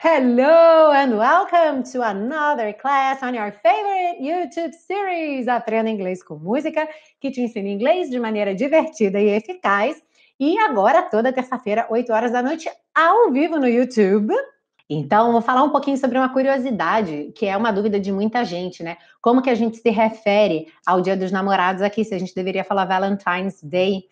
Hello and welcome to another class on your favorite YouTube series. Aprenda inglês com música, que te ensina inglês de maneira divertida e eficaz. E agora, toda terça-feira, 8 horas da noite, ao vivo no YouTube. Então, vou falar um pouquinho sobre uma curiosidade, que é uma dúvida de muita gente, né? Como que a gente se refere ao Dia dos Namorados aqui, se a gente deveria falar Valentine's Day?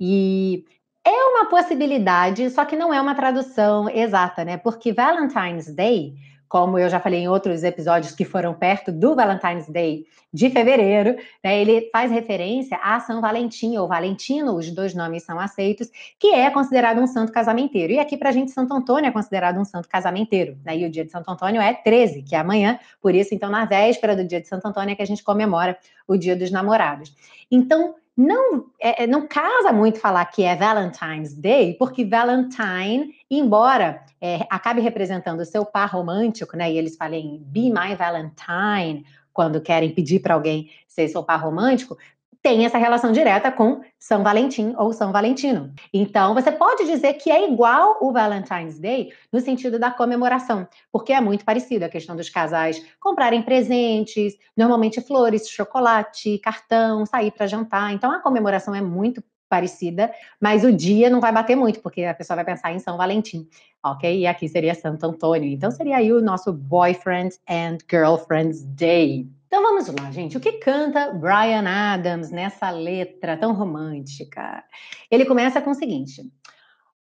E é uma possibilidade, só que não é uma tradução exata, né? Porque Valentine's Day, como eu já falei em outros episódios que foram perto do Valentine's Day de fevereiro, né, ele faz referência a São Valentim ou Valentino, os dois nomes são aceitos, que é considerado um santo casamenteiro. E aqui para a gente, Santo Antônio é considerado um santo casamenteiro. Né? E o dia de Santo Antônio é 13, que é amanhã, por isso, então, na véspera do dia de Santo Antônio é que a gente comemora o dia dos namorados. Então, não, é, é, não casa muito falar que é Valentine's Day, porque Valentine, embora é, acabe representando o seu par romântico, né? E eles falem Be My Valentine quando querem pedir para alguém ser seu par romântico, tem essa relação direta com São Valentim ou São Valentino. Então, você pode dizer que é igual o Valentine's Day no sentido da comemoração, porque é muito parecido a questão dos casais comprarem presentes, normalmente flores, chocolate, cartão, sair para jantar. Então, a comemoração é muito parecida, mas o dia não vai bater muito, porque a pessoa vai pensar em São Valentim, ok? E aqui seria Santo Antônio. Então, seria aí o nosso Boyfriend and Girlfriend's Day. Então vamos lá, gente. O que canta Brian Adams nessa letra tão romântica? Ele começa com o seguinte: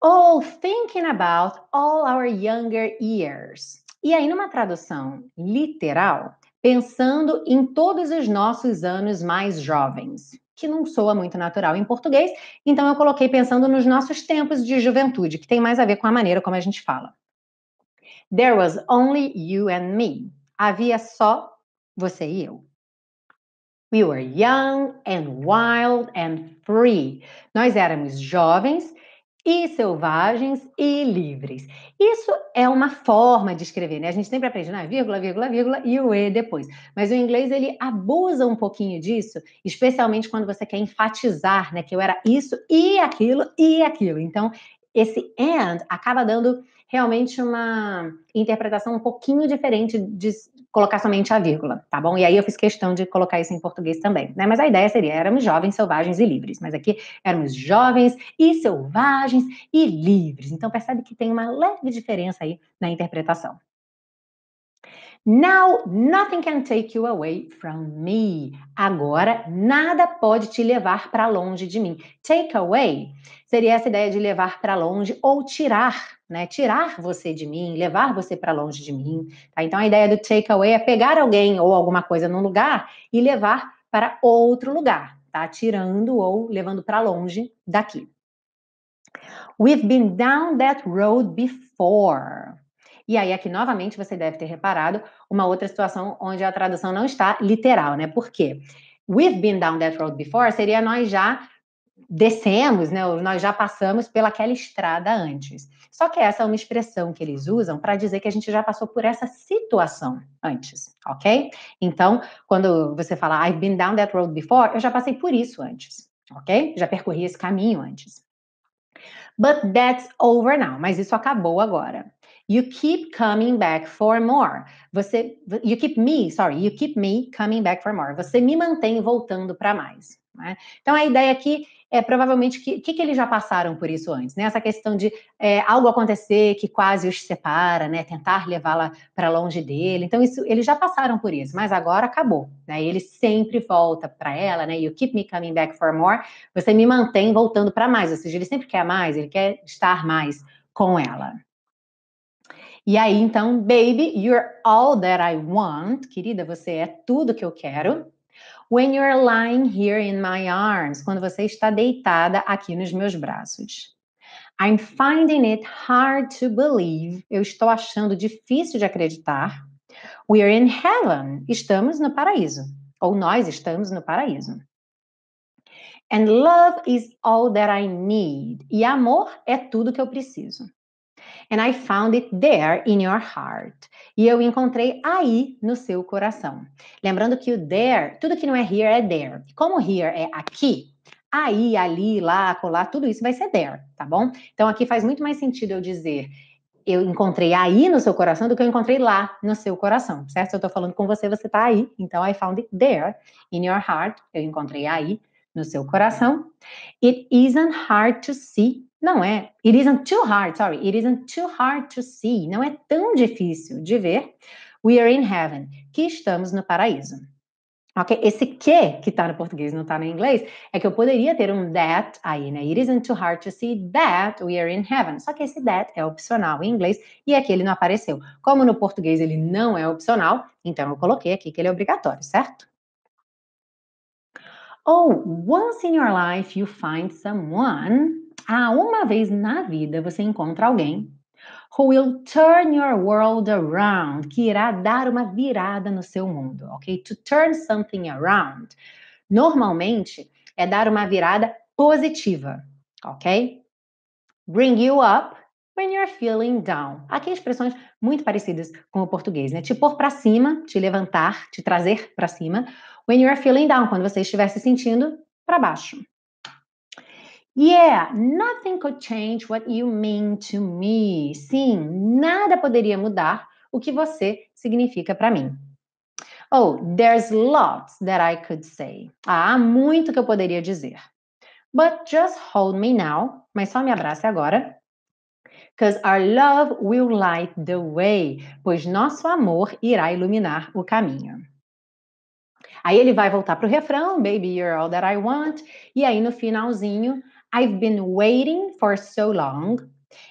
Oh, thinking about all our younger years. E aí, numa tradução literal, pensando em todos os nossos anos mais jovens, que não soa muito natural em português, então eu coloquei pensando nos nossos tempos de juventude, que tem mais a ver com a maneira como a gente fala. There was only you and me. Havia só você e eu. We were young and wild and free. Nós éramos jovens e selvagens e livres. Isso é uma forma de escrever, né? A gente sempre aprende na né? vírgula, vírgula, vírgula e o e depois. Mas o inglês ele abusa um pouquinho disso, especialmente quando você quer enfatizar, né, que eu era isso e aquilo e aquilo. Então, esse and acaba dando realmente uma interpretação um pouquinho diferente de colocar somente a vírgula, tá bom? E aí eu fiz questão de colocar isso em português também, né? Mas a ideia seria éramos jovens, selvagens e livres, mas aqui éramos jovens e selvagens e livres. Então percebe que tem uma leve diferença aí na interpretação. Now nothing can take you away from me. Agora nada pode te levar para longe de mim. Take away seria essa ideia de levar para longe ou tirar, né? Tirar você de mim, levar você para longe de mim. Tá? Então a ideia do take away é pegar alguém ou alguma coisa num lugar e levar para outro lugar, tá? Tirando ou levando para longe daqui. We've been down that road before. E aí, aqui novamente, você deve ter reparado uma outra situação onde a tradução não está literal, né? Por quê? We've been down that road before seria nós já descemos, né? Nós já passamos pelaquela estrada antes. Só que essa é uma expressão que eles usam para dizer que a gente já passou por essa situação antes, ok? Então, quando você fala I've been down that road before, eu já passei por isso antes, ok? Já percorri esse caminho antes. But that's over now. Mas isso acabou agora. You keep coming back for more. Você, you keep me, sorry, you keep me coming back for more. Você me mantém voltando para mais. Né? Então a ideia aqui é provavelmente que, que, que, eles já passaram por isso antes, né? Essa questão de é, algo acontecer que quase os separa, né? Tentar levá-la para longe dele. Então isso eles já passaram por isso, mas agora acabou, né? Ele sempre volta para ela, né? You keep me coming back for more. Você me mantém voltando para mais, ou seja, ele sempre quer mais, ele quer estar mais com ela. E aí, então, baby, you're all that I want, querida, você é tudo que eu quero. When you're lying here in my arms, quando você está deitada aqui nos meus braços. I'm finding it hard to believe, eu estou achando difícil de acreditar. We're in heaven, estamos no paraíso, ou nós estamos no paraíso. And love is all that I need, e amor é tudo que eu preciso. And I found it there in your heart. E eu encontrei aí no seu coração. Lembrando que o there, tudo que não é here é there. Como here é aqui, aí, ali, lá, colar, tudo isso vai ser there, tá bom? Então aqui faz muito mais sentido eu dizer eu encontrei aí no seu coração do que eu encontrei lá no seu coração, certo? Se eu tô falando com você, você tá aí. Então I found it there in your heart. Eu encontrei aí no seu coração. It isn't hard to see não é. It isn't too hard, sorry. It isn't too hard to see. Não é tão difícil de ver. We are in heaven, que estamos no paraíso. Ok? Esse que que tá no português não tá no inglês, é que eu poderia ter um that aí, né? It isn't too hard to see that we are in heaven. Só que esse that é opcional em inglês e aqui ele não apareceu. Como no português ele não é opcional, então eu coloquei aqui que ele é obrigatório, certo? Oh, once in your life you find someone Há uma vez na vida você encontra alguém who will turn your world around, que irá dar uma virada no seu mundo, ok? To turn something around, normalmente é dar uma virada positiva, ok? Bring you up when you're feeling down. Aqui expressões muito parecidas com o português, né? Te pôr para cima, te levantar, te trazer para cima. When you're feeling down, quando você estiver se sentindo para baixo, Yeah, nothing could change what you mean to me. Sim, nada poderia mudar o que você significa para mim. Oh, there's lots that I could say. Ah, há muito que eu poderia dizer. But just hold me now. Mas só me abrace agora. Because our love will light the way. Pois nosso amor irá iluminar o caminho. Aí ele vai voltar para o refrão, Baby, you're all that I want. E aí no finalzinho I've been waiting for so long.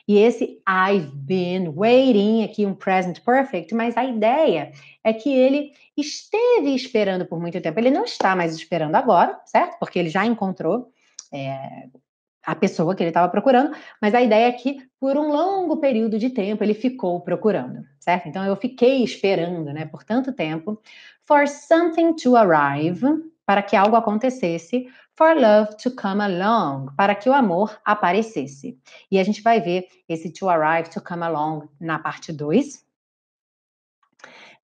E esse I've been waiting aqui, um present perfect, mas a ideia é que ele esteve esperando por muito tempo. Ele não está mais esperando agora, certo? Porque ele já encontrou é, a pessoa que ele estava procurando, mas a ideia é que por um longo período de tempo ele ficou procurando, certo? Então eu fiquei esperando, né, por tanto tempo, for something to arrive, para que algo acontecesse, for love to come along, para que o amor aparecesse. E a gente vai ver esse to arrive, to come along na parte 2.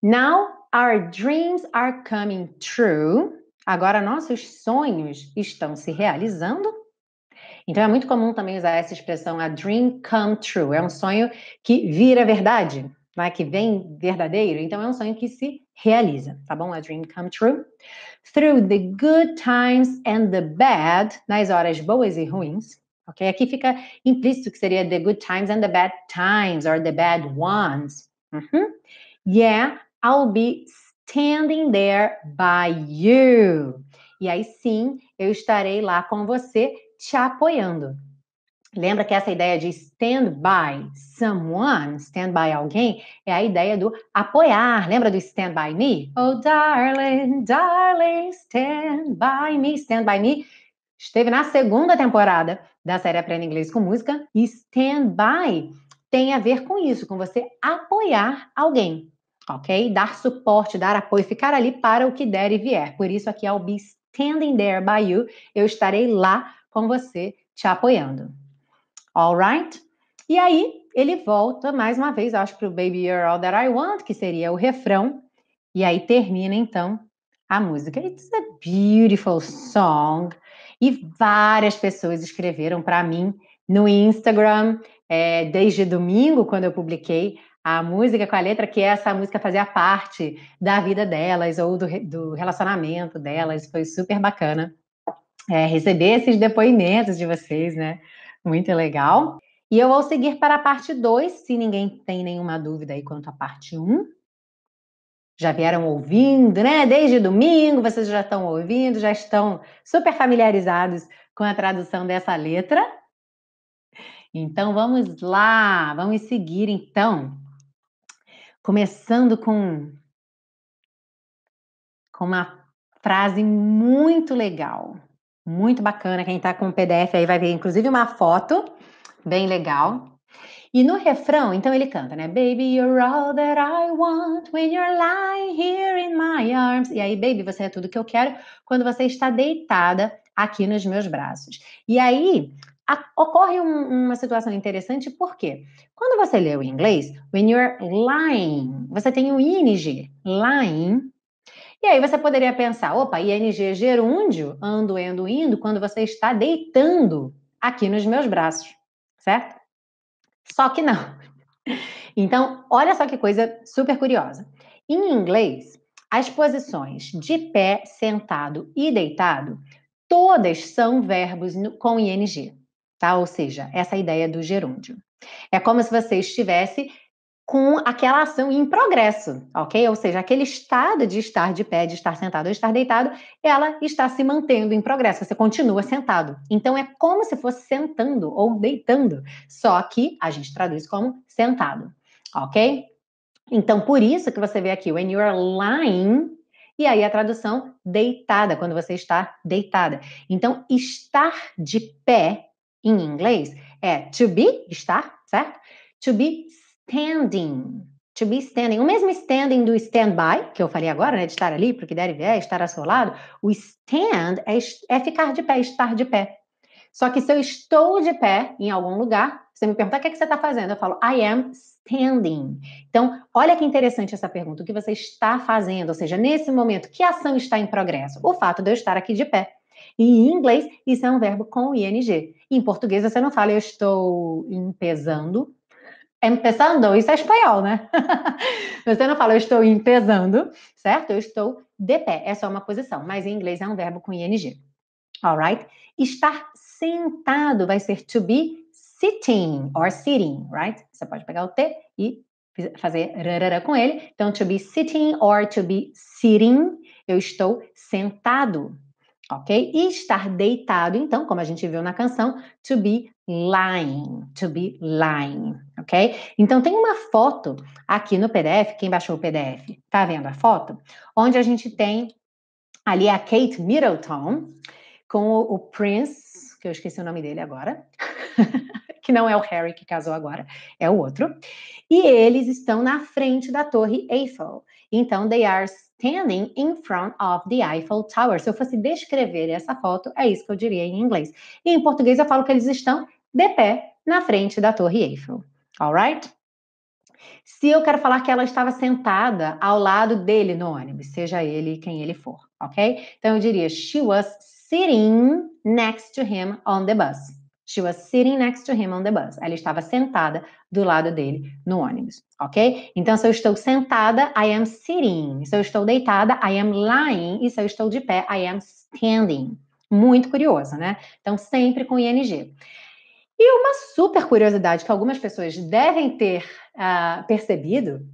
Now our dreams are coming true. Agora nossos sonhos estão se realizando. Então é muito comum também usar essa expressão a dream come true. É um sonho que vira verdade, né? que vem verdadeiro. Então é um sonho que se realiza, tá bom? A dream come true through the good times and the bad, nas horas boas e ruins, ok? Aqui fica implícito que seria the good times and the bad times, or the bad ones. Uhum. Yeah, I'll be standing there by you. E aí sim, eu estarei lá com você te apoiando. Lembra que essa ideia de stand by someone, stand by alguém, é a ideia do apoiar. Lembra do stand by me? Oh, darling, darling, stand by me. Stand by me esteve na segunda temporada da série Aprenda Inglês com Música e stand by tem a ver com isso, com você apoiar alguém, ok? Dar suporte, dar apoio, ficar ali para o que der e vier. Por isso aqui ao é be standing there by you, eu estarei lá com você te apoiando alright? E aí ele volta mais uma vez, acho, para o Baby You're All That I Want, que seria o refrão, e aí termina então a música. It's a beautiful song. E várias pessoas escreveram para mim no Instagram, é, desde domingo, quando eu publiquei a música com a letra, que essa música fazia parte da vida delas ou do, do relacionamento delas. Foi super bacana é, receber esses depoimentos de vocês, né? Muito legal. E eu vou seguir para a parte 2, se ninguém tem nenhuma dúvida aí quanto à parte 1. Um. Já vieram ouvindo, né? Desde domingo vocês já estão ouvindo, já estão super familiarizados com a tradução dessa letra. Então vamos lá, vamos seguir então. Começando com com uma frase muito legal. Muito bacana. Quem está com o PDF aí vai ver, inclusive, uma foto bem legal. E no refrão, então ele canta, né? Baby, you're all that I want when you're lying here in my arms. E aí, baby, você é tudo que eu quero quando você está deitada aqui nos meus braços. E aí, a, ocorre um, uma situação interessante, porque Quando você lê o inglês, when you're lying, você tem o ing, lying, e aí você poderia pensar, opa, ING gerúndio, ando, endo, indo, quando você está deitando aqui nos meus braços, certo? Só que não. Então, olha só que coisa super curiosa. Em inglês, as posições de pé, sentado e deitado, todas são verbos com ING, tá? Ou seja, essa ideia do gerúndio. É como se você estivesse com aquela ação em progresso, ok? Ou seja, aquele estado de estar de pé, de estar sentado ou estar deitado, ela está se mantendo em progresso, você continua sentado. Então é como se fosse sentando ou deitando, só que a gente traduz como sentado, ok? Então por isso que você vê aqui, when you are lying, e aí a tradução deitada, quando você está deitada. Então estar de pé em inglês é to be, estar, certo? To be standing. To be standing. O mesmo standing do stand-by, que eu falei agora, né? De estar ali, porque der e vier, estar a seu lado. O stand é, é ficar de pé, estar de pé. Só que se eu estou de pé em algum lugar, você me pergunta o que, é que você está fazendo, eu falo I am standing. Então, olha que interessante essa pergunta. O que você está fazendo? Ou seja, nesse momento, que ação está em progresso? O fato de eu estar aqui de pé. E em inglês, isso é um verbo com ing. Em português, você não fala eu estou empezando, empezando, isso é espanhol, né? Você não fala eu estou empezando, certo? Eu estou de pé, é só uma posição, mas em inglês é um verbo com ing. Alright? Estar sentado vai ser to be sitting or sitting, right? Você pode pegar o T e fazer rarara com ele. Então, to be sitting or to be sitting, eu estou sentado ok? E estar deitado, então, como a gente viu na canção, to be lying, to be lying, ok? Então tem uma foto aqui no PDF, quem baixou o PDF, tá vendo a foto? Onde a gente tem ali a Kate Middleton com o, o Prince, que eu esqueci o nome dele agora, que não é o Harry que casou agora, é o outro. E eles estão na frente da Torre Eiffel. Então, they are standing in front of the Eiffel Tower. Se eu fosse descrever essa foto, é isso que eu diria em inglês. E em português eu falo que eles estão de pé na frente da Torre Eiffel. Alright? Se eu quero falar que ela estava sentada ao lado dele no ônibus, seja ele quem ele for, ok? Então eu diria, she was sitting next to him on the bus. She was sitting next to him on the bus. Ela estava sentada do lado dele no ônibus, ok? Então, se eu estou sentada, I am sitting. Se eu estou deitada, I am lying. E se eu estou de pé, I am standing. Muito curioso, né? Então, sempre com ING. E uma super curiosidade que algumas pessoas devem ter uh, percebido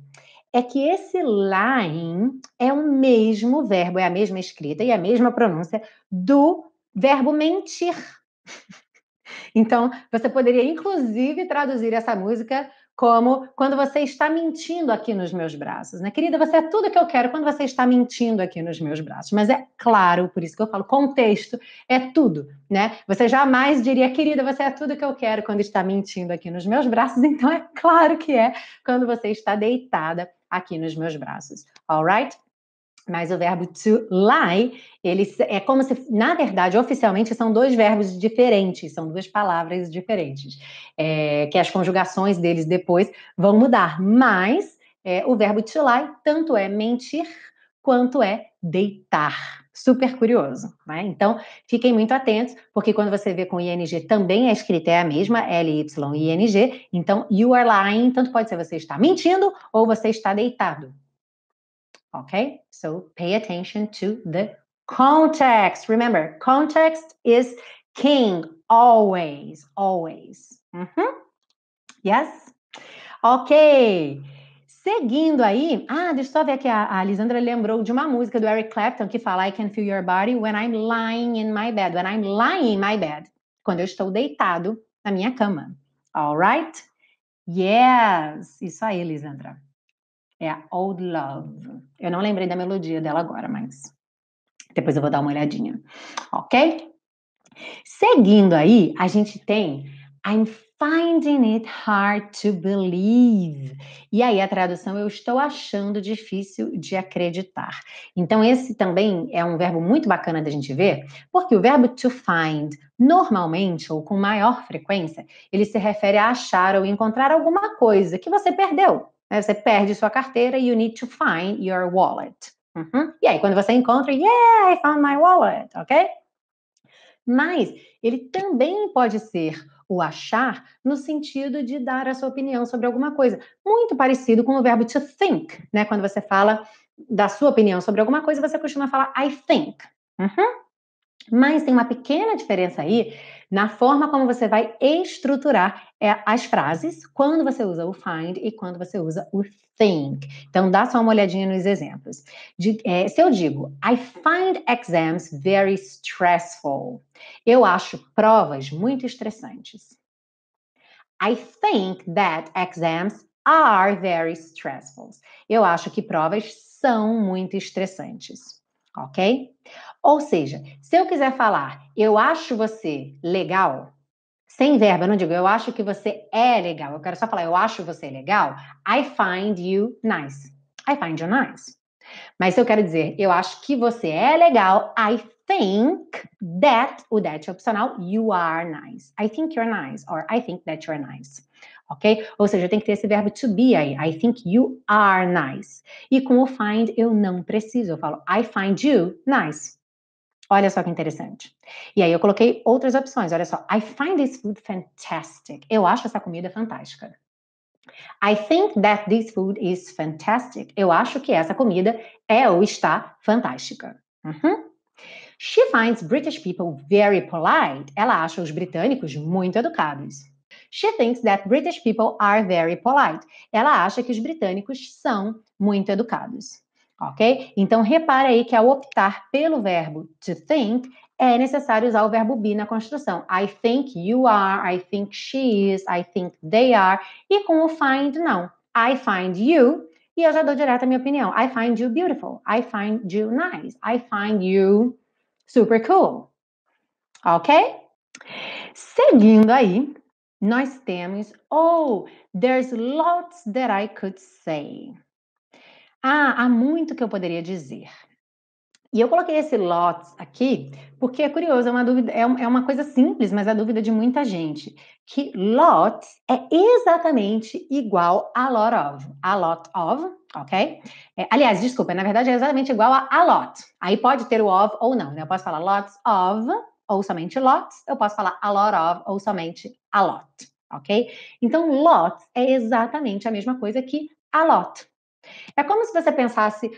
é que esse lying é o mesmo verbo, é a mesma escrita e a mesma pronúncia do verbo mentir. Então, você poderia, inclusive, traduzir essa música como quando você está mentindo aqui nos meus braços, né? Querida, você é tudo que eu quero quando você está mentindo aqui nos meus braços. Mas é claro, por isso que eu falo, contexto é tudo, né? Você jamais diria, querida, você é tudo que eu quero quando está mentindo aqui nos meus braços. Então é claro que é quando você está deitada aqui nos meus braços. All right? Mas o verbo to lie, ele é como se, na verdade, oficialmente são dois verbos diferentes, são duas palavras diferentes, é, que as conjugações deles depois vão mudar. Mas é, o verbo to lie tanto é mentir quanto é deitar. Super curioso, né? Então, fiquem muito atentos, porque quando você vê com ing também a escrita é a mesma, l N, ing. Então, you are lying, tanto pode ser você está mentindo ou você está deitado. Okay, so pay attention to the context. Remember, context is king always, always. Uhum. Yes? Ok. Seguindo aí, ah, deixa eu só ver aqui, a, a Lisandra lembrou de uma música do Eric Clapton que fala I can feel your body when I'm lying in my bed, when I'm lying in my bed, quando eu estou deitado na minha cama. All right? Yes, isso aí, Lisandra. É a Old Love. Eu não lembrei da melodia dela agora, mas depois eu vou dar uma olhadinha. Ok? Seguindo aí, a gente tem I'm finding it hard to believe. E aí a tradução eu estou achando difícil de acreditar. Então esse também é um verbo muito bacana da gente ver, porque o verbo to find, normalmente ou com maior frequência, ele se refere a achar ou encontrar alguma coisa que você perdeu né? Você perde sua carteira, you need to find your wallet. Uhum. E aí, quando você encontra, yeah, I found my wallet, ok? Mas ele também pode ser o achar no sentido de dar a sua opinião sobre alguma coisa. Muito parecido com o verbo to think, né? Quando você fala da sua opinião sobre alguma coisa, você costuma falar I think. Uhum. Mas tem uma pequena diferença aí na forma como você vai estruturar é as frases quando você usa o find e quando você usa o think. Então, dá só uma olhadinha nos exemplos. De, é, se eu digo, I find exams very stressful, eu acho provas muito estressantes. I think that exams are very stressful. Eu acho que provas são muito estressantes ok? Ou seja, se eu quiser falar, eu acho você legal, sem verbo, eu não digo eu acho que você é legal, eu quero só falar eu acho você legal, I find you nice. I find you nice. Mas se eu quero dizer eu acho que você é legal, I think that, o that é opcional, you are nice. I think you're nice, or I think that you're nice ok? Ou seja, tem que ter esse verbo to be aí. I think you are nice. E com o find eu não preciso. Eu falo I find you nice. Olha só que interessante. E aí eu coloquei outras opções. Olha só, I find this food fantastic. Eu acho essa comida fantástica. I think that this food is fantastic. Eu acho que essa comida é ou está fantástica. Uhum. She finds British people very polite. Ela acha os britânicos muito educados. She thinks that British people are very polite. Ela acha que os britânicos são muito educados. Ok? Então, repara aí que ao optar pelo verbo to think, é necessário usar o verbo be na construção. I think you are, I think she is, I think they are. E com o find, não. I find you, e eu já dou direto a minha opinião. I find you beautiful. I find you nice. I find you super cool. Ok? Seguindo aí, nós temos oh, there's lots that I could say. Ah, há muito que eu poderia dizer. E eu coloquei esse lots aqui porque é curioso, é uma dúvida, é, é uma coisa simples, mas é a dúvida de muita gente, que lots é exatamente igual a lot of, a lot of, ok? É, aliás, desculpa, na verdade é exatamente igual a a lot. Aí pode ter o of ou não, né? Eu posso falar lots of ou somente lots, eu posso falar a lot of ou somente a lot, ok? Então, lots é exatamente a mesma coisa que a lot. É como se você pensasse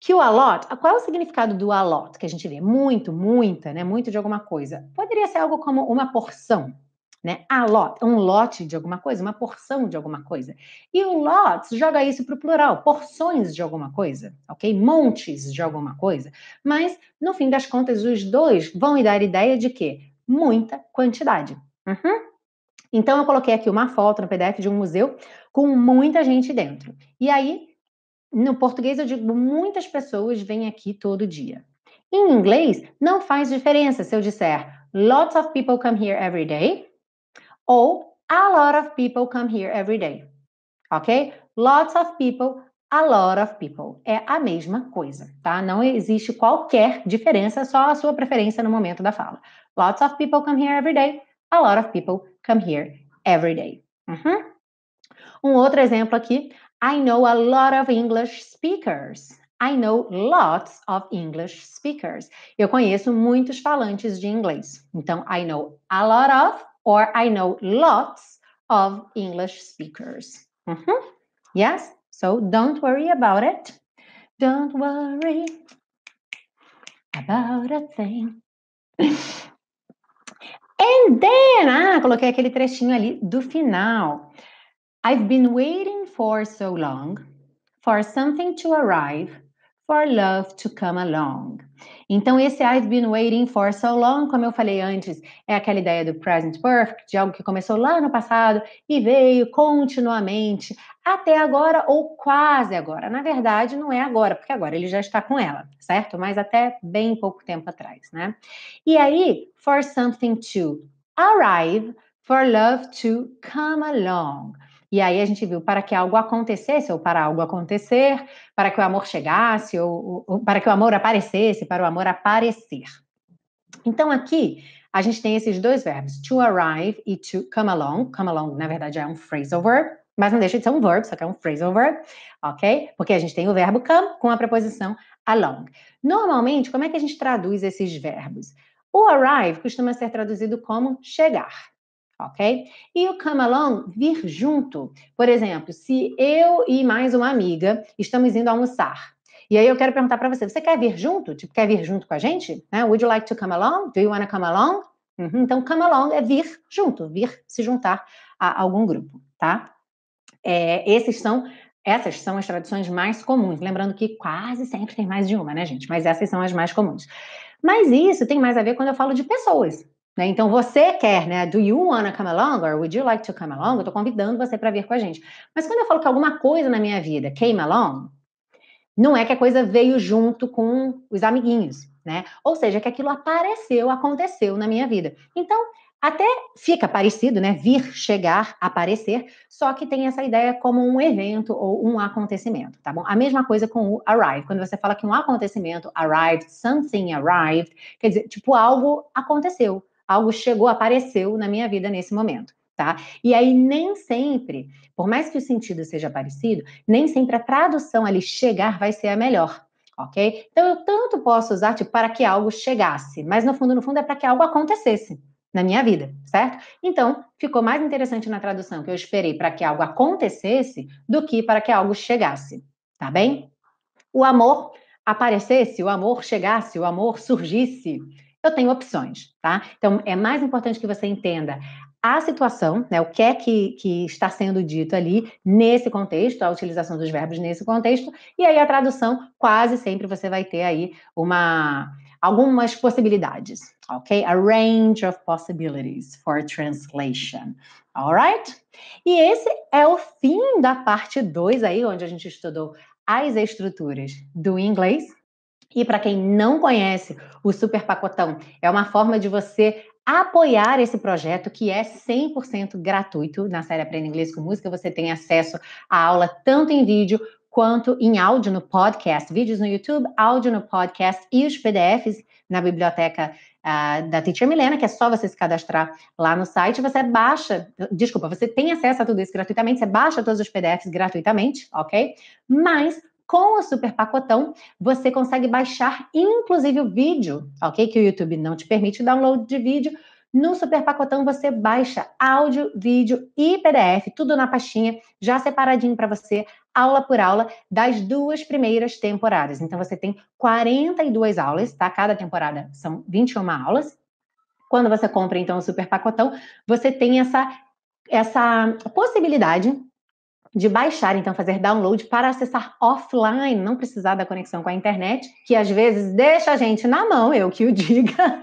que o a lot, qual é o significado do a lot que a gente vê? Muito, muita, né? Muito de alguma coisa. Poderia ser algo como uma porção, né? A ah, lot, um lote de alguma coisa, uma porção de alguma coisa. E o lots joga isso para o plural, porções de alguma coisa, ok? Montes de alguma coisa. Mas, no fim das contas, os dois vão dar ideia de quê? Muita quantidade. Uhum. Então, eu coloquei aqui uma foto no PDF de um museu com muita gente dentro. E aí, no português, eu digo muitas pessoas vêm aqui todo dia. Em inglês, não faz diferença se eu disser lots of people come here every day ou a lot of people come here every day. Ok? Lots of people, a lot of people. É a mesma coisa, tá? Não existe qualquer diferença, só a sua preferência no momento da fala. Lots of people come here every day. A lot of people come here every day. Uhum. Um outro exemplo aqui. I know a lot of English speakers. I know lots of English speakers. Eu conheço muitos falantes de inglês. Então, I know a lot of or I know lots of English speakers. Mm-hmm. Yes, so don't worry about it. Don't worry about a thing. And then, ah, coloquei aquele trechinho ali do final. I've been waiting for so long for something to arrive for love to come along. Então, esse I've been waiting for so long, como eu falei antes, é aquela ideia do present perfect, de algo que começou lá no passado e veio continuamente até agora ou quase agora. Na verdade, não é agora, porque agora ele já está com ela, certo? Mas até bem pouco tempo atrás, né? E aí, for something to arrive, for love to come along. E aí a gente viu para que algo acontecesse, ou para algo acontecer, para que o amor chegasse, ou, ou para que o amor aparecesse, para o amor aparecer. Então aqui a gente tem esses dois verbos, to arrive e to come along. Come along, na verdade, é um phrasal verb, mas não deixa de ser um verbo, só que é um phrasal verb, ok? Porque a gente tem o verbo come com a preposição along. Normalmente, como é que a gente traduz esses verbos? O arrive costuma ser traduzido como chegar ok? E o come along, vir junto. Por exemplo, se eu e mais uma amiga estamos indo almoçar, e aí eu quero perguntar para você, você quer vir junto? Tipo, quer vir junto com a gente? Né? Would you like to come along? Do you want to come along? Uhum. Então, come along é vir junto, vir se juntar a algum grupo, tá? É, esses são essas são as traduções mais comuns. Lembrando que quase sempre tem mais de uma, né, gente? Mas essas são as mais comuns. Mas isso tem mais a ver quando eu falo de pessoas, né? Então, você quer, né? Do you wanna come along? Or would you like to come along? Eu tô convidando você para vir com a gente. Mas quando eu falo que alguma coisa na minha vida came along, não é que a coisa veio junto com os amiguinhos, né? Ou seja, que aquilo apareceu, aconteceu na minha vida. Então, até fica parecido, né? Vir, chegar, aparecer, só que tem essa ideia como um evento ou um acontecimento, tá bom? A mesma coisa com o arrive. Quando você fala que um acontecimento arrived, something arrived, quer dizer, tipo, algo aconteceu algo chegou, apareceu na minha vida nesse momento. Tá? E aí nem sempre, por mais que o sentido seja parecido, nem sempre a tradução ali chegar vai ser a melhor, ok? Então eu tanto posso usar tipo para que algo chegasse, mas no fundo, no fundo é para que algo acontecesse na minha vida, certo? Então ficou mais interessante na tradução que eu esperei para que algo acontecesse do que para que algo chegasse, tá bem? O amor aparecesse, o amor chegasse, o amor surgisse eu tenho opções, tá? Então, é mais importante que você entenda a situação, né, o que é que, que, está sendo dito ali nesse contexto, a utilização dos verbos nesse contexto, e aí a tradução, quase sempre você vai ter aí uma algumas possibilidades, ok? A range of possibilities for translation, alright? E esse é o fim da parte 2 aí, onde a gente estudou as estruturas do inglês e para quem não conhece, o Super Pacotão é uma forma de você apoiar esse projeto que é 100% gratuito. Na série Aprenda Inglês com Música, você tem acesso à aula tanto em vídeo quanto em áudio no podcast, vídeos no YouTube, áudio no podcast e os PDFs na biblioteca uh, da Teacher Milena, que é só você se cadastrar lá no site. Você baixa, desculpa, você tem acesso a tudo isso gratuitamente, você baixa todos os PDFs gratuitamente, ok? Mas com o Super Pacotão, você consegue baixar inclusive o vídeo, ok? Que o YouTube não te permite download de vídeo. No Super Pacotão você baixa áudio, vídeo e PDF, tudo na pastinha, já separadinho para você, aula por aula, das duas primeiras temporadas. Então você tem 42 aulas, tá? Cada temporada são 21 aulas. Quando você compra então o Super Pacotão, você tem essa essa possibilidade de baixar, então fazer download para acessar offline, não precisar da conexão com a internet, que às vezes deixa a gente na mão, eu que o diga.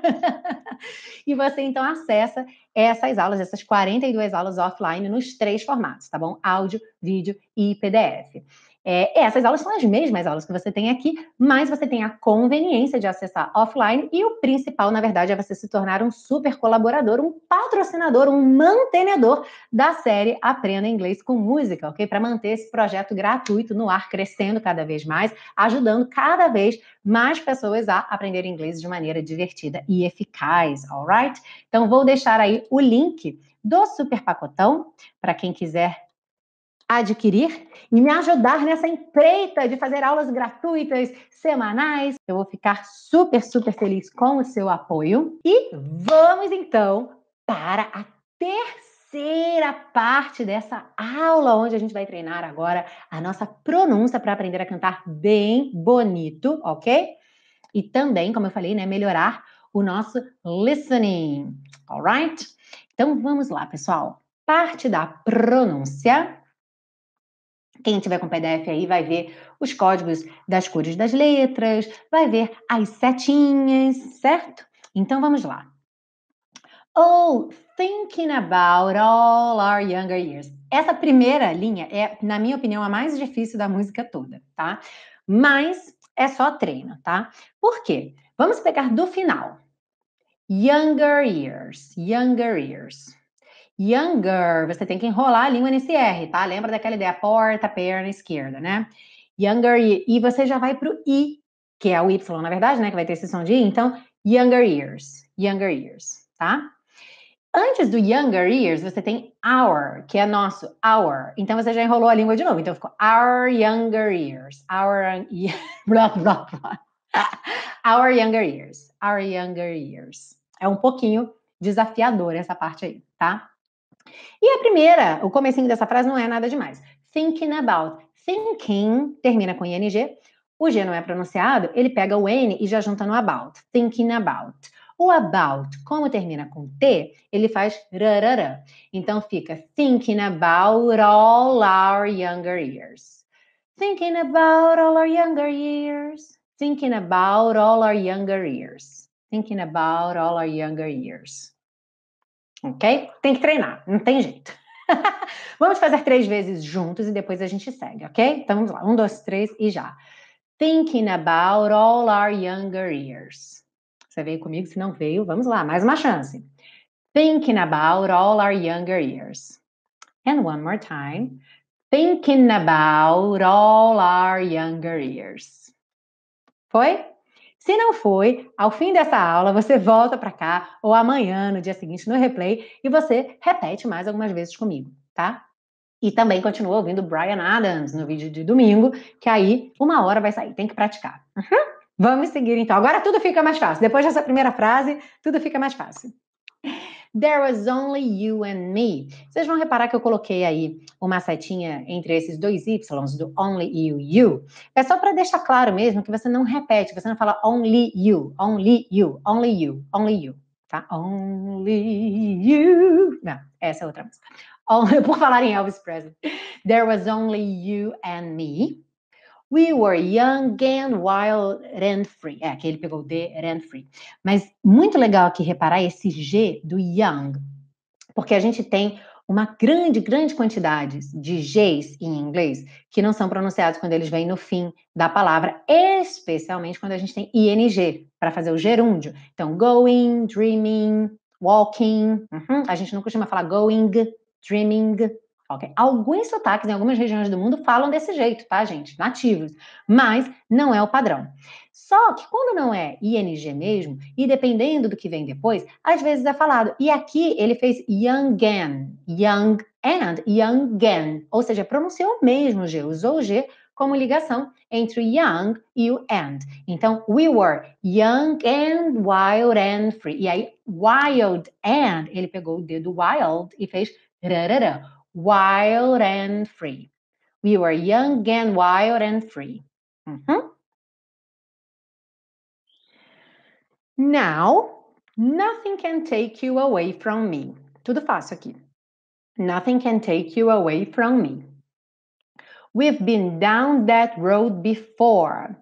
e você então acessa essas aulas, essas 42 aulas offline nos três formatos, tá bom? Áudio, vídeo e PDF. É, é, essas aulas são as mesmas aulas que você tem aqui, mas você tem a conveniência de acessar offline e o principal, na verdade, é você se tornar um super colaborador, um patrocinador, um mantenedor da série Aprenda Inglês com Música, ok? Para manter esse projeto gratuito no ar, crescendo cada vez mais, ajudando cada vez mais pessoas a aprender inglês de maneira divertida e eficaz, alright? Então, vou deixar aí o link do super pacotão para quem quiser adquirir e me ajudar nessa empreita de fazer aulas gratuitas semanais. Eu vou ficar super, super feliz com o seu apoio. E vamos então para a terceira parte dessa aula, onde a gente vai treinar agora a nossa pronúncia para aprender a cantar bem bonito, ok? E também, como eu falei, né, melhorar o nosso listening, alright? Então vamos lá, pessoal. Parte da pronúncia quem tiver com PDF aí vai ver os códigos das cores das letras, vai ver as setinhas, certo? Então vamos lá. Oh, thinking about all our younger years. Essa primeira linha é, na minha opinião, a mais difícil da música toda, tá? Mas é só treino, tá? Por quê? Vamos pegar do final. Younger years, younger years younger, você tem que enrolar a língua nesse R, tá? Lembra daquela ideia, porta, perna esquerda, né? Younger, e você já vai pro I, que é o Y, na verdade, né? Que vai ter esse som de I, então, younger years, younger years, tá? Antes do younger years, você tem our, que é nosso, our. Então você já enrolou a língua de novo. Então ficou our younger years, our blá blá blá. Our younger years, our younger years. É um pouquinho desafiador essa parte aí, tá? E a primeira, o comecinho dessa frase não é nada demais. Thinking about. Thinking termina com ing. O G não é pronunciado, ele pega o N e já junta no about. Thinking about. O about, como termina com T, ele faz rararã. Então fica thinking about all our younger years. Thinking about all our younger years. Thinking about all our younger years. Thinking about all our younger years ok? Tem que treinar, não tem jeito. vamos fazer três vezes juntos e depois a gente segue, ok? Então vamos lá, um, dois, três e já. Thinking about all our younger years. Você veio comigo? Se não veio, vamos lá, mais uma chance. Thinking about all our younger years. And one more time. Thinking about all our younger years. Foi? Se não foi, ao fim dessa aula, você volta para cá ou amanhã, no dia seguinte, no replay, e você repete mais algumas vezes comigo, tá? E também continua ouvindo Brian Adams no vídeo de domingo, que aí uma hora vai sair, tem que praticar. Uhum. Vamos seguir então. Agora tudo fica mais fácil. Depois dessa primeira frase, tudo fica mais fácil. There was only you and me. Vocês vão reparar que eu coloquei aí uma setinha entre esses dois Ys, do only you, you. É só para deixar claro mesmo que você não repete, você não fala only you, only you, only you, only you. Tá? Only you. Não, essa é outra música. Por falar em Elvis Presley. There was only you and me. We were young and wild and free. É, aqui ele pegou o D, and free. Mas muito legal aqui reparar esse G do young, porque a gente tem uma grande, grande quantidade de Gs em inglês que não são pronunciados quando eles vêm no fim da palavra, especialmente quando a gente tem ing para fazer o gerúndio. Então, going, dreaming, walking. Uhum. A gente não costuma falar going, dreaming, Okay? Alguns sotaques em algumas regiões do mundo falam desse jeito, tá, gente? Nativos. Mas não é o padrão. Só que quando não é ING mesmo, e dependendo do que vem depois, às vezes é falado. E aqui ele fez Yangan, young and Yangan, ou seja, pronunciou mesmo G, usou o G como ligação entre o young e o and. Então, we were young and wild and free. E aí, wild and, ele pegou o dedo wild e fez rararã. wild and free. We were young and wild and free. Mm-hmm. Now, nothing can take you away from me. Tudo fácil aqui. Nothing can take you away from me. We've been down that road before.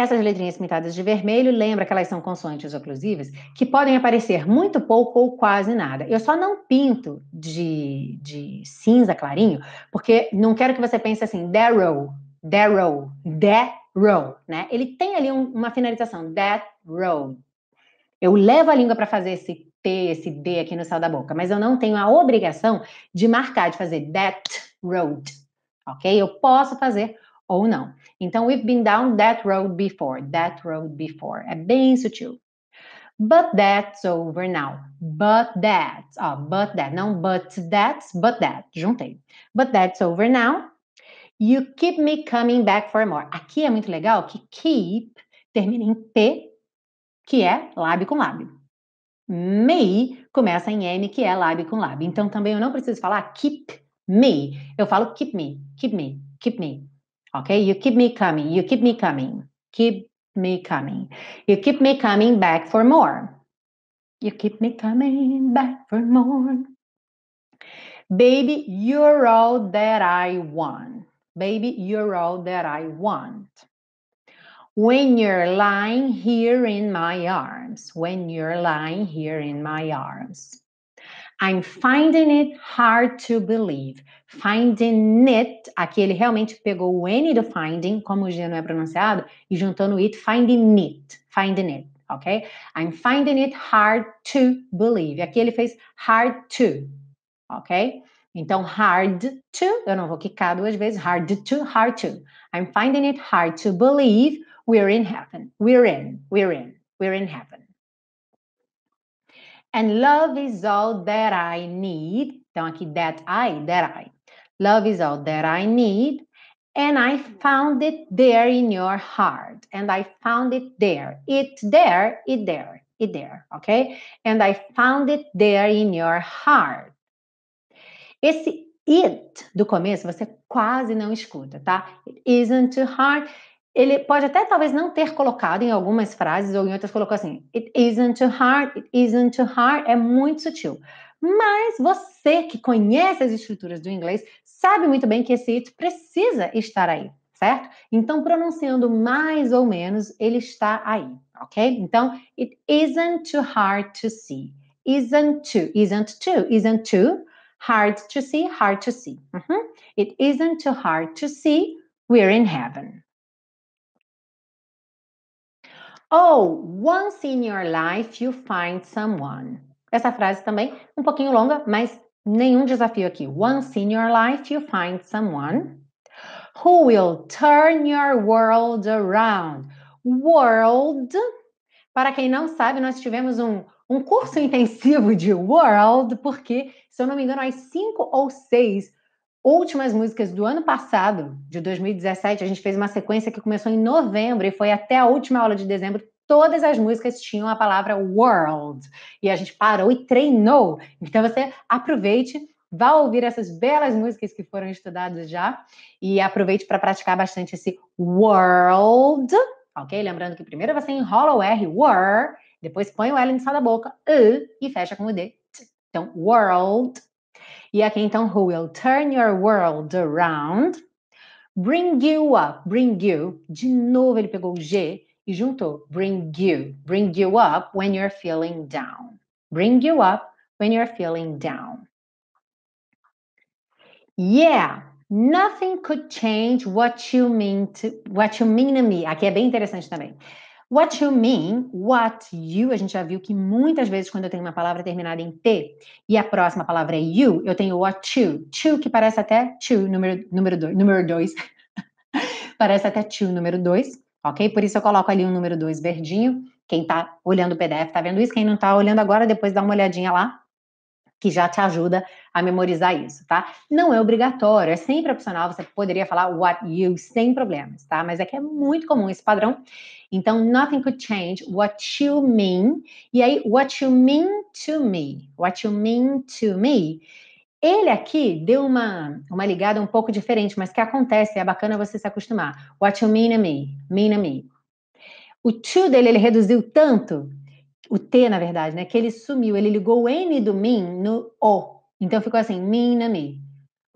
Essas letrinhas pintadas de vermelho, lembra que elas são consoantes oclusivas, que podem aparecer muito pouco ou quase nada. Eu só não pinto de, de cinza clarinho, porque não quero que você pense assim, Darrow, Darrow, Darrow, né? Ele tem ali um, uma finalização, that row. Eu levo a língua para fazer esse T, esse D aqui no céu da boca, mas eu não tenho a obrigação de marcar, de fazer that road, ok? Eu posso fazer ou não. Então, we've been down that road before, that road before. É bem sutil. But that's over now. But that, ó, but that, não but that's, but that, juntei. But that's over now. You keep me coming back for more. Aqui é muito legal que keep termina em P, que é lábio com lábio. Me começa em M, que é lábio com lábio. Então também eu não preciso falar keep me. Eu falo keep me, keep me, keep me. Okay, you keep me coming, you keep me coming, keep me coming, you keep me coming back for more. You keep me coming back for more. Baby, you're all that I want. Baby, you're all that I want. When you're lying here in my arms, when you're lying here in my arms. I'm finding it hard to believe. Finding it, aqui ele realmente pegou o N do finding, como o G não é pronunciado, e juntando it, finding it, finding it, ok? I'm finding it hard to believe. Aqui ele fez hard to, ok? Então, hard to, eu não vou quicar duas vezes, hard to, hard to. I'm finding it hard to believe we're in heaven. We're in, we're in, we're in heaven. And love is all that I need. Então, aqui, that I, that I. Love is all that I need. And I found it there in your heart. And I found it there. It there, it there, it there. Ok? And I found it there in your heart. Esse it do começo você quase não escuta, tá? It isn't too hard. ele pode até talvez não ter colocado em algumas frases ou em outras colocou assim, it isn't too hard, it isn't too hard, é muito sutil. Mas você que conhece as estruturas do inglês sabe muito bem que esse it precisa estar aí, certo? Então pronunciando mais ou menos, ele está aí, OK? Então, it isn't too hard to see. Isn't too, isn't too, isn't too hard to see, hard to see. Uh uhum. -huh. It isn't too hard to see, we're in heaven. Oh, once in your life you find someone. Essa frase também um pouquinho longa, mas nenhum desafio aqui. Once in your life you find someone who will turn your world around. World, para quem não sabe, nós tivemos um, um curso intensivo de world, porque, se eu não me engano, as cinco ou seis últimas músicas do ano passado, de 2017. A gente fez uma sequência que começou em novembro e foi até a última aula de dezembro. Todas as músicas tinham a palavra world. E a gente parou e treinou. Então você aproveite vá ouvir essas belas músicas que foram estudadas já e aproveite para praticar bastante esse world, ok? Lembrando que primeiro você enrola o R, wor, depois põe o L no cima da boca, e fecha com o D. Então, world, e aqui então, who will turn your world around? Bring you up, bring you. De novo ele pegou o G e juntou. Bring you, bring you up when you're feeling down. Bring you up when you're feeling down. Yeah, nothing could change what you mean to what you mean to me. Aqui é bem interessante também. What you mean, what you, a gente já viu que muitas vezes quando eu tenho uma palavra terminada em T e a próxima palavra é you, eu tenho what you, to que parece até to, número, número, dois, número dois. parece até to, número dois, ok? Por isso eu coloco ali um número dois verdinho, quem tá olhando o PDF tá vendo isso, quem não tá olhando agora, depois dá uma olhadinha lá, que já te ajuda a memorizar isso, tá? Não é obrigatório, é sempre opcional, você poderia falar what you sem problemas, tá? Mas é que é muito comum esse padrão. Então, nothing could change what you mean. E aí, what you mean to me. What you mean to me. Ele aqui deu uma, uma ligada um pouco diferente, mas que acontece, é bacana você se acostumar. What you mean to me. Mean to me. O to dele, ele reduziu tanto o T, na verdade, né? Que ele sumiu, ele ligou o N do mim no O. Então ficou assim, mean to me.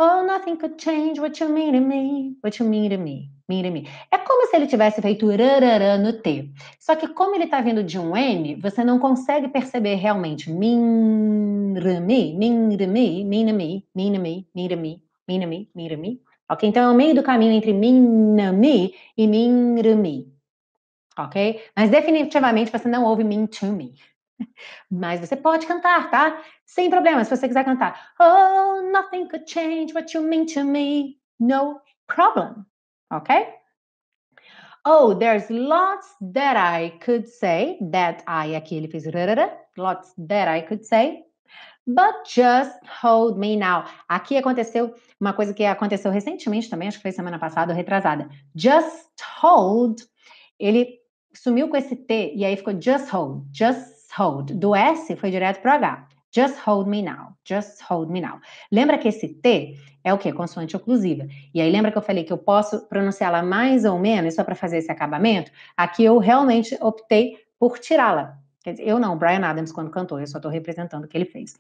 Oh, nothing could change what you mean to me, what you mean to me, mean to me. É como se ele tivesse feito rarará no T. Só que como ele está vindo de um N, você não consegue perceber realmente mean to me, mean to me, mean to me, mean to me, mean to me, mean to me, mean to me. Ok? Então é o meio do caminho entre mean to me e mean to me ok? Mas definitivamente você não ouve Mean To Me. Mas você pode cantar, tá? Sem problema, se você quiser cantar. Oh, nothing could change what you mean to me. No problem, ok? Oh, there's lots that I could say. That I, aqui ele fez rarara, lots that I could say. But just hold me now. Aqui aconteceu uma coisa que aconteceu recentemente também, acho que foi semana passada ou retrasada. Just hold, ele sumiu com esse T e aí ficou just hold, just hold. Do S foi direto para o H. Just hold me now, just hold me now. Lembra que esse T é o que? Consoante oclusiva. E aí lembra que eu falei que eu posso pronunciá-la mais ou menos só para fazer esse acabamento? Aqui eu realmente optei por tirá-la. Quer dizer, eu não, Brian Adams quando cantou, eu só estou representando o que ele fez.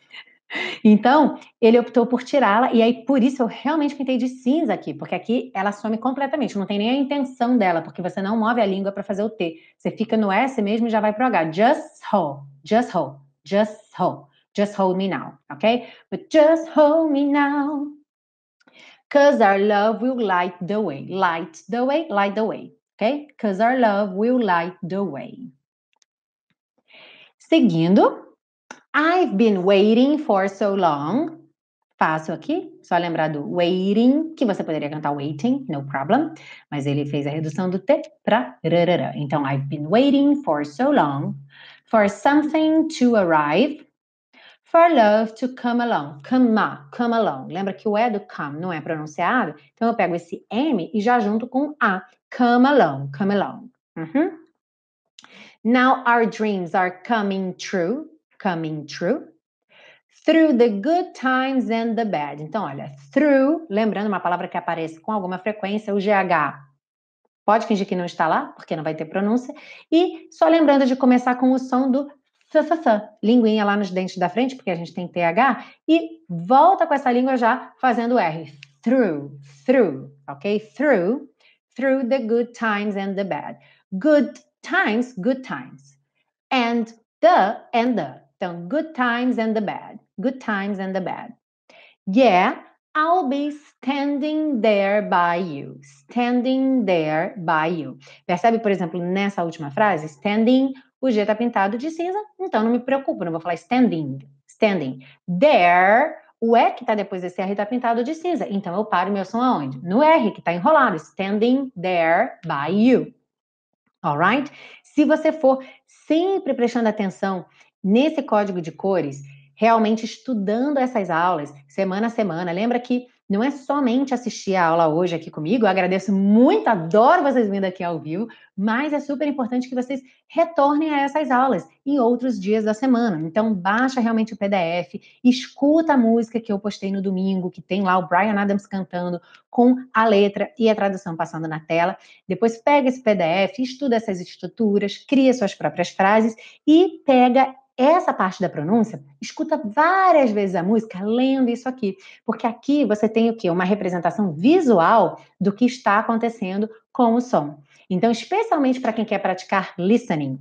Então, ele optou por tirá-la, e aí por isso eu realmente pintei de cinza aqui, porque aqui ela some completamente, não tem nem a intenção dela, porque você não move a língua para fazer o T. Você fica no S mesmo e já vai pro H. Just hold, just hold, just hold, just hold me now, ok? But just hold me now. Cause our love will light the way. Light the way, light the way, ok? Cause our love will light the way. Seguindo, I've been waiting for so long. Fácil aqui, só lembrar do waiting, que você poderia cantar waiting, no problem, mas ele fez a redução do T para rarara. Então, I've been waiting for so long for something to arrive, for love to come along. Come, come along. Lembra que o E do come não é pronunciado? Então, eu pego esse M e já junto com A. Come along, come along. Uhum. Now our dreams are coming true coming true. Through the good times and the bad. Então, olha, through, lembrando uma palavra que aparece com alguma frequência, o GH pode fingir que não está lá, porque não vai ter pronúncia. E só lembrando de começar com o som do th, linguinha lá nos dentes da frente, porque a gente tem TH, e volta com essa língua já fazendo R. Through, through, ok? Through, through the good times and the bad. Good times, good times. And the, and the. Então, good times and the bad. Good times and the bad. Yeah, I'll be standing there by you. Standing there by you. Percebe, por exemplo, nessa última frase, standing, o G tá pintado de cinza, então não me preocupo, não vou falar standing. Standing. There, o E que tá depois desse R tá pintado de cinza, então eu paro meu som aonde? No R, que tá enrolado. Standing there by you. Alright? Se você for sempre prestando atenção nesse código de cores, realmente estudando essas aulas semana a semana. Lembra que não é somente assistir a aula hoje aqui comigo, eu agradeço muito, adoro vocês vindo aqui ao vivo, mas é super importante que vocês retornem a essas aulas em outros dias da semana. Então, baixa realmente o PDF, escuta a música que eu postei no domingo, que tem lá o Brian Adams cantando com a letra e a tradução passando na tela. Depois, pega esse PDF, estuda essas estruturas, cria suas próprias frases e pega essa parte da pronúncia, escuta várias vezes a música lendo isso aqui, porque aqui você tem o que? Uma representação visual do que está acontecendo com o som. Então, especialmente para quem quer praticar listening,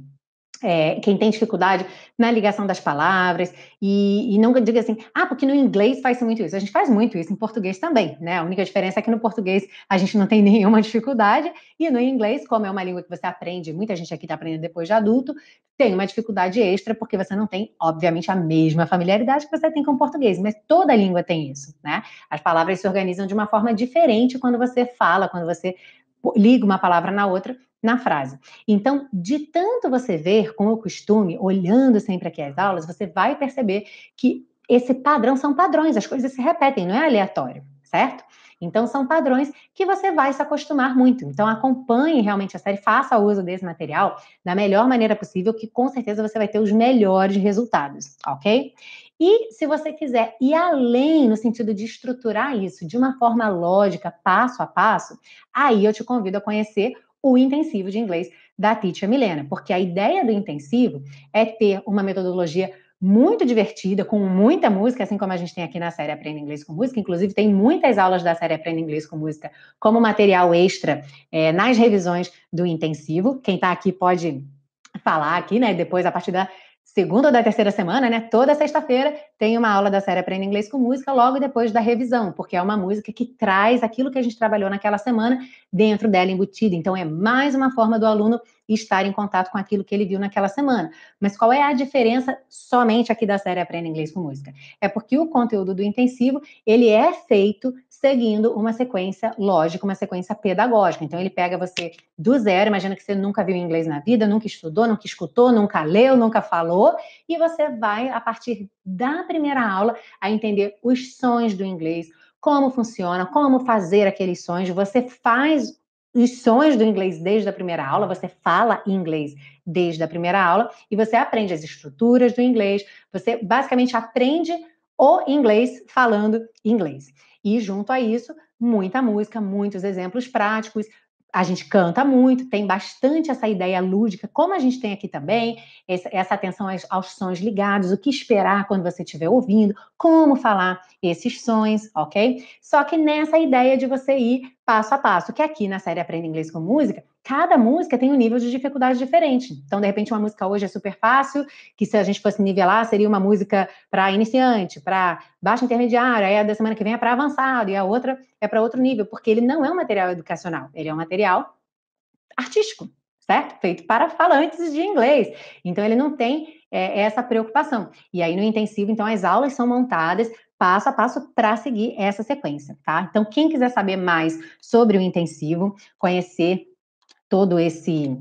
é, quem tem dificuldade na ligação das palavras, e, e, não diga assim, ah, porque no inglês faz muito isso. A gente faz muito isso em português também, né? A única diferença é que no português a gente não tem nenhuma dificuldade, e no inglês, como é uma língua que você aprende, muita gente aqui está aprendendo depois de adulto, tem uma dificuldade extra, porque você não tem, obviamente, a mesma familiaridade que você tem com o português, mas toda língua tem isso, né? As palavras se organizam de uma forma diferente quando você fala, quando você liga uma palavra na outra na frase. Então, de tanto você ver, como o costume, olhando sempre aqui as aulas, você vai perceber que esse padrão são padrões, as coisas se repetem, não é aleatório, certo? Então, são padrões que você vai se acostumar muito. Então, acompanhe realmente a série, faça uso desse material da melhor maneira possível, que com certeza você vai ter os melhores resultados, ok? E se você quiser ir além no sentido de estruturar isso de uma forma lógica, passo a passo, aí eu te convido a conhecer o intensivo de inglês da Teacher Milena, porque a ideia do intensivo é ter uma metodologia muito divertida, com muita música, assim como a gente tem aqui na série Aprenda Inglês com Música. Inclusive, tem muitas aulas da série Aprenda Inglês com Música como material extra é, nas revisões do intensivo. Quem está aqui pode falar aqui, né? Depois, a partir da segunda ou da terceira semana, né? Toda sexta-feira tem uma aula da série Aprenda Inglês com Música logo depois da revisão, porque é uma música que traz aquilo que a gente trabalhou naquela semana dentro dela embutida. Então é mais uma forma do aluno estar em contato com aquilo que ele viu naquela semana. Mas qual é a diferença somente aqui da série Aprenda Inglês com Música? É porque o conteúdo do intensivo, ele é feito seguindo uma sequência lógica, uma sequência pedagógica. Então, ele pega você do zero, imagina que você nunca viu inglês na vida, nunca estudou, nunca escutou, nunca leu, nunca falou, e você vai, a partir da primeira aula, a entender os sons do inglês, como funciona, como fazer aqueles sons. Você faz os sons do inglês desde a primeira aula, você fala inglês desde a primeira aula e você aprende as estruturas do inglês, você basicamente aprende o inglês falando inglês. E junto a isso, muita música, muitos exemplos práticos. A gente canta muito, tem bastante essa ideia lúdica, como a gente tem aqui também, essa atenção aos sons ligados, o que esperar quando você estiver ouvindo, como falar esses sons, ok? Só que nessa ideia de você ir passo a passo, que aqui na série Aprenda Inglês com Música, cada música tem um nível de dificuldade diferente. Então, de repente, uma música hoje é super fácil, que se a gente fosse nivelar, seria uma música para iniciante, para baixo intermediário, aí a da semana que vem é para avançado, e a outra é para outro nível, porque ele não é um material educacional, ele é um material artístico, certo? Feito para falantes de inglês. Então, ele não tem é, essa preocupação. E aí, no intensivo, então, as aulas são montadas passo a passo para seguir essa sequência, tá? Então, quem quiser saber mais sobre o intensivo, conhecer todo esse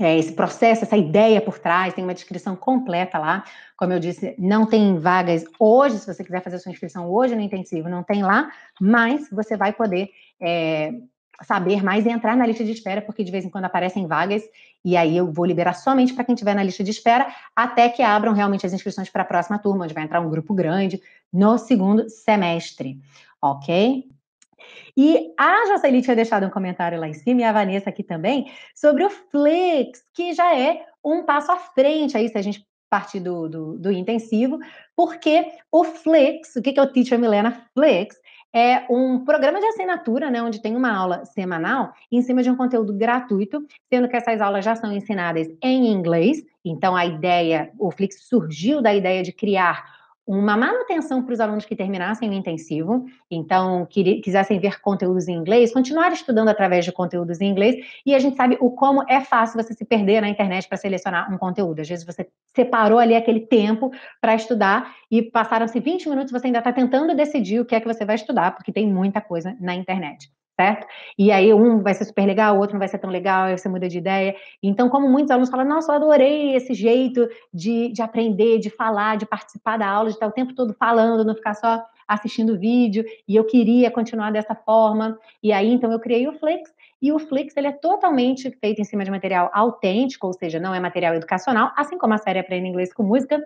é, esse processo, essa ideia por trás, tem uma descrição completa lá. Como eu disse, não tem vagas hoje, se você quiser fazer sua inscrição hoje no intensivo, não tem lá, mas você vai poder é, saber mais e entrar na lista de espera, porque de vez em quando aparecem vagas, e aí eu vou liberar somente para quem estiver na lista de espera, até que abram realmente as inscrições para a próxima turma, onde vai entrar um grupo grande no segundo semestre, ok? E a Jocelyn tinha deixado um comentário lá em cima, e a Vanessa aqui também, sobre o Flex, que já é um passo à frente aí, se a gente partir do, do, do intensivo, porque o Flex, o que, que é o Teacher Milena Flex? é um programa de assinatura, né, onde tem uma aula semanal em cima de um conteúdo gratuito, sendo que essas aulas já são ensinadas em inglês. Então a ideia, o Flix surgiu da ideia de criar uma manutenção para os alunos que terminassem o intensivo, então que quisessem ver conteúdos em inglês, continuar estudando através de conteúdos em inglês, e a gente sabe o como é fácil você se perder na internet para selecionar um conteúdo. Às vezes você separou ali aquele tempo para estudar e passaram-se 20 minutos, você ainda está tentando decidir o que é que você vai estudar, porque tem muita coisa na internet certo? E aí um vai ser super legal, o outro não vai ser tão legal, aí você muda de ideia. Então, como muitos alunos falam, nossa, eu adorei esse jeito de, de aprender, de falar, de participar da aula, de estar o tempo todo falando, não ficar só assistindo vídeo, e eu queria continuar dessa forma. E aí, então, eu criei o Flix, e o Flix ele é totalmente feito em cima de material autêntico, ou seja, não é material educacional, assim como a série Aprenda Inglês com Música,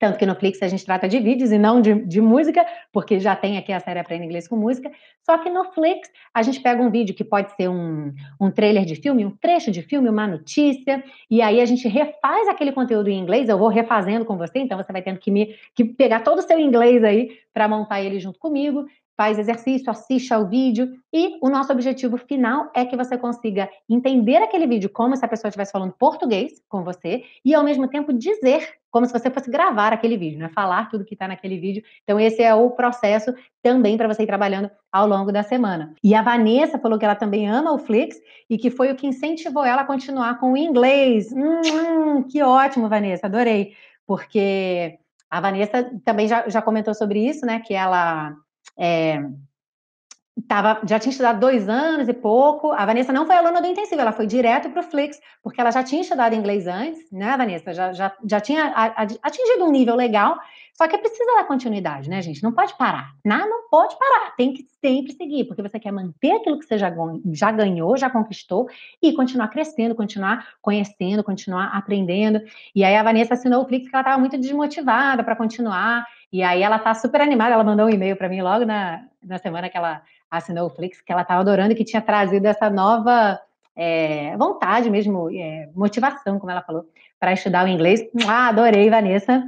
tanto que no Flix a gente trata de vídeos e não de, de música, porque já tem aqui a série Aprenda Inglês com Música. Só que no Flix a gente pega um vídeo que pode ser um, um trailer de filme, um trecho de filme, uma notícia, e aí a gente refaz aquele conteúdo em inglês. Eu vou refazendo com você, então você vai tendo que, me, que pegar todo o seu inglês aí para montar ele junto comigo faz exercício, assiste ao vídeo e o nosso objetivo final é que você consiga entender aquele vídeo como se a pessoa estivesse falando português com você e ao mesmo tempo dizer como se você fosse gravar aquele vídeo, né? Falar tudo que está naquele vídeo. Então esse é o processo também para você ir trabalhando ao longo da semana. E a Vanessa falou que ela também ama o Flix e que foi o que incentivou ela a continuar com o inglês. Hum, hum que ótimo, Vanessa, adorei, porque a Vanessa também já, já comentou sobre isso, né? Que ela é, tava, já tinha estudado dois anos e pouco. A Vanessa não foi aluna do intensivo, ela foi direto para o Flix, porque ela já tinha estudado inglês antes, né, Vanessa? Já, já, já tinha atingido um nível legal, só que precisa da continuidade, né, gente? Não pode parar. Não, não pode parar. Tem que sempre seguir, porque você quer manter aquilo que você já, já ganhou, já conquistou, e continuar crescendo, continuar conhecendo, continuar aprendendo. E aí a Vanessa assinou o Flix porque ela estava muito desmotivada para continuar. E aí ela tá super animada, ela mandou um e-mail para mim logo na, na semana que ela assinou o Flix, que ela tava adorando que tinha trazido essa nova é, vontade mesmo, é, motivação, como ela falou, para estudar o inglês. Ah, adorei, Vanessa.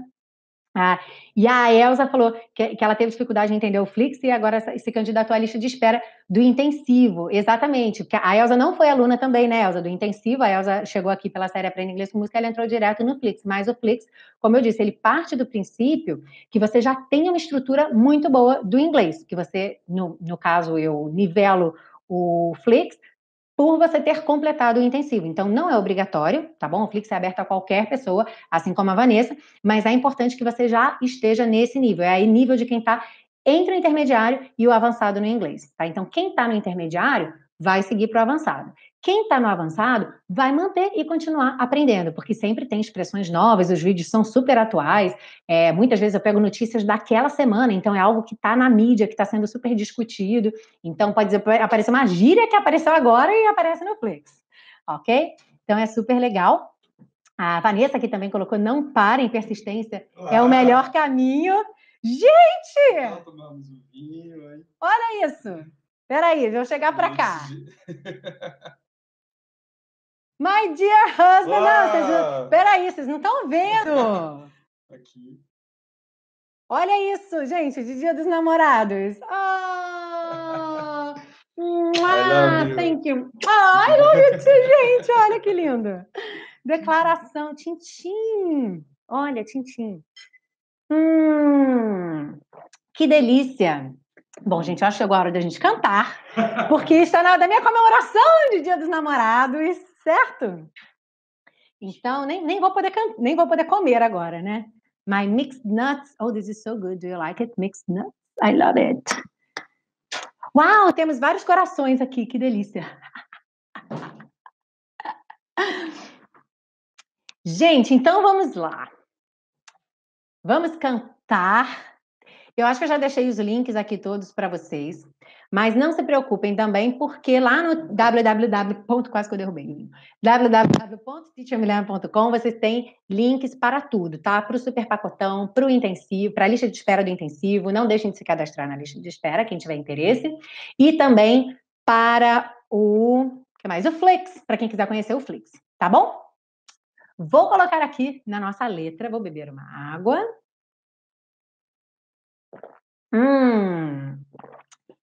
Ah, e a Elsa falou que, que, ela teve dificuldade em entender o Flix e agora se candidatou à lista de espera do intensivo. Exatamente, porque a Elsa não foi aluna também, né, Elsa, do intensivo. A Elsa chegou aqui pela série Aprenda Inglês com Música, ela entrou direto no Flix. Mas o Flix, como eu disse, ele parte do princípio que você já tem uma estrutura muito boa do inglês, que você, no, no caso, eu nivelo o Flix por você ter completado o intensivo. Então, não é obrigatório, tá bom? O Flix é aberto a qualquer pessoa, assim como a Vanessa, mas é importante que você já esteja nesse nível. É aí nível de quem está entre o intermediário e o avançado no inglês, tá? Então, quem está no intermediário vai seguir para o avançado. Quem está no avançado vai manter e continuar aprendendo, porque sempre tem expressões novas, os vídeos são super atuais. É, muitas vezes eu pego notícias daquela semana, então é algo que está na mídia, que está sendo super discutido. Então pode aparecer uma gíria que apareceu agora e aparece no Flix, ok? Então é super legal. A Vanessa aqui também colocou: não parem, persistência ah. é o melhor caminho. Gente! Tomamos um vinho, hein? Olha isso! Peraí, vou chegar para cá. My dear husband! Ah! Não, vocês, peraí, vocês não estão vendo! Aqui. Olha isso, gente, de Dia dos Namorados. Ah! thank you. Ai, I love you gente. Olha que lindo. Declaração, Tintim. Olha, Tintim. Hum, que delícia. Bom, gente, eu acho que chegou a é hora da gente cantar, porque está na hora da minha comemoração de Dia dos Namorados certo? Então, nem, nem, vou poder nem vou poder comer agora, né? My mixed nuts. Oh, this is so good. Do you like it? Mixed nuts? I love it. Uau, temos vários corações aqui, que delícia. Gente, então vamos lá. Vamos cantar. Eu acho que eu já deixei os links aqui todos para vocês. Mas não se preocupem também, porque lá no www. quase que eu derrubei, www.teachermilena.com vocês têm links para tudo, tá? Para o super pacotão, para o intensivo, para a lista de espera do intensivo. Não deixem de se cadastrar na lista de espera, quem tiver interesse. E também para o que mais? O Flix, para quem quiser conhecer o Flix, tá bom? Vou colocar aqui na nossa letra, vou beber uma água. Hum.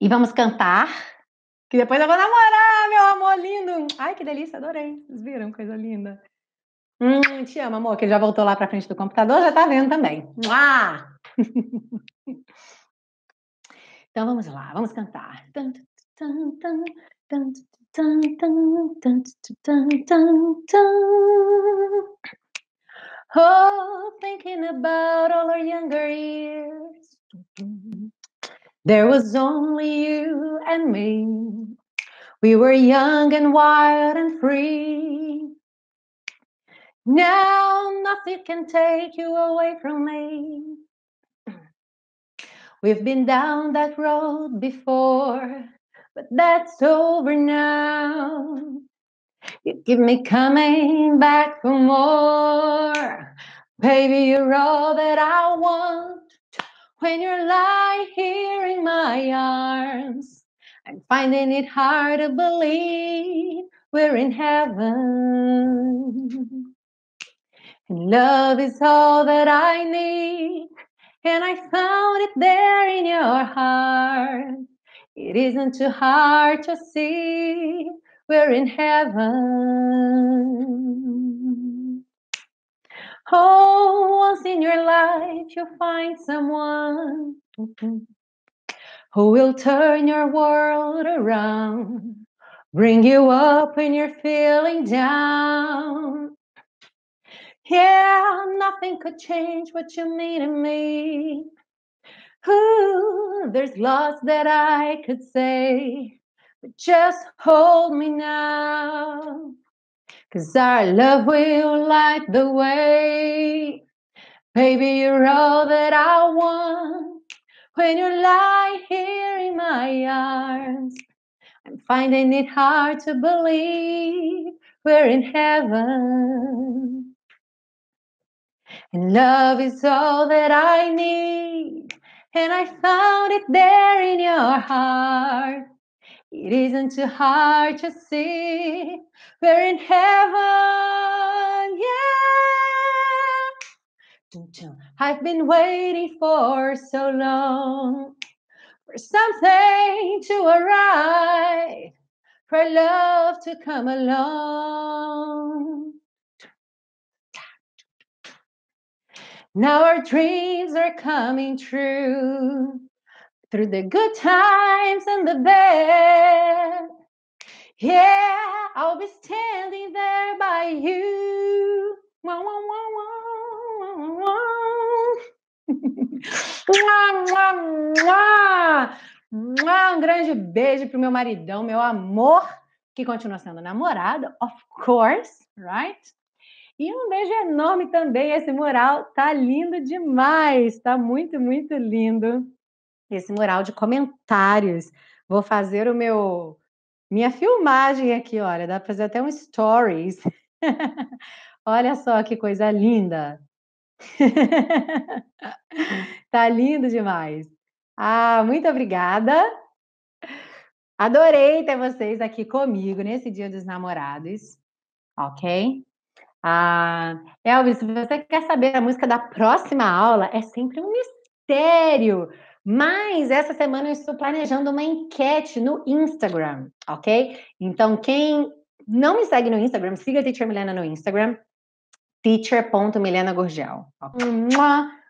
E vamos cantar. Que depois eu vou namorar, meu amor lindo. Ai, que delícia, adorei. Vocês viram? Coisa linda. Hum, te amo, amor, que ele já voltou lá para frente do computador, já tá vendo também. Ah! então vamos lá, vamos cantar. Oh, thinking about all our younger years. There was only you and me. We were young and wild and free. Now nothing can take you away from me. We've been down that road before, but that's over now. You keep me coming back for more. Baby, you're all that I want when you lie here in my arms. I'm finding it hard to believe we're in heaven. And love is all that I need, and I found it there in your heart. It isn't too hard to see we're in heaven. Oh, once in your life you'll find someone who will turn your world around, bring you up when you're feeling down. Yeah, nothing could change what you mean to me. Ooh, there's lots that I could say, but just hold me now. Cause our love will light the way. Baby, you're all that I want. When you lie here in my arms, I'm finding it hard to believe we're in heaven. And love is all that I need. And I found it there in your heart. It isn't too hard to see we're in heaven, yeah. I've been waiting for so long for something to arrive, for love to come along. Now our dreams are coming true. through the good times and the bad. Yeah, I'll be standing there by you. Wah, wah, wah, um grande beijo pro meu maridão, meu amor, que continua sendo namorado, of course, right? E um beijo enorme também. Esse mural tá lindo demais, tá muito, muito lindo esse mural de comentários. Vou fazer o meu minha filmagem aqui, olha, dá para fazer até um stories. olha só que coisa linda. tá lindo demais. Ah, muito obrigada. Adorei ter vocês aqui comigo nesse Dia dos Namorados, ok? Ah, Elvis, se você quer saber a música da próxima aula, é sempre um mistério. Mas essa semana eu estou planejando uma enquete no Instagram, ok? Então, quem não me segue no Instagram, siga a Teacher Milena no Instagram, teacher.milenagurgel.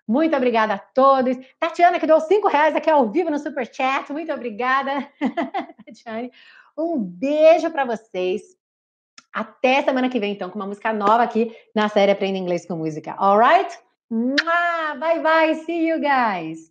Muito obrigada a todos. Tatiana, que deu cinco reais aqui ao vivo no Super Chat. Muito obrigada, Tatiane. Um beijo para vocês. Até semana que vem, então, com uma música nova aqui na série Aprenda Inglês com Música. Alright? Bye bye. See you guys.